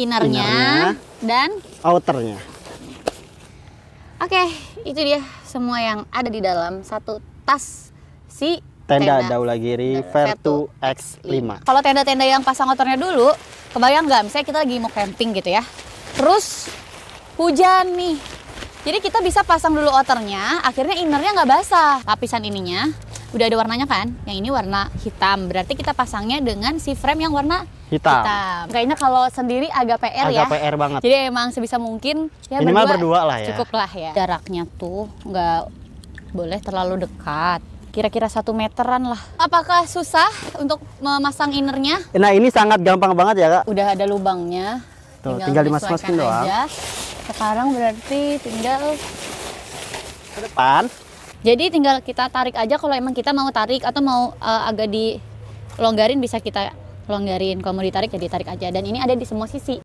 innernya, innernya dan outernya. Oke, okay, itu dia semua yang ada di dalam satu tas si tenda, tenda Daulagiri Vertu X5. Kalau tenda-tenda yang pasang outernya dulu, kebayang nggak? Misalnya kita lagi mau camping gitu ya, terus hujan nih. Jadi kita bisa pasang dulu outernya, akhirnya innernya nggak basah. Lapisan ininya udah ada warnanya kan yang ini warna hitam berarti kita pasangnya dengan si frame yang warna hitam, hitam. kayaknya kalau sendiri agak PR agak ya agak PR banget jadi emang sebisa mungkin ya minimal berdua, berdua lah ya cukup lah ya jaraknya tuh nggak boleh terlalu dekat kira-kira satu meteran lah. Apakah susah untuk memasang innernya? Nah ini sangat gampang banget ya kak. Udah ada lubangnya. Tuh, tinggal, tinggal dimasukin doang. Sekarang berarti tinggal ke depan. Jadi tinggal kita tarik aja kalau emang kita mau tarik atau mau uh, agak dilonggarin bisa kita longgarin. Kalau mau ditarik ya ditarik aja. Dan ini ada di semua sisi.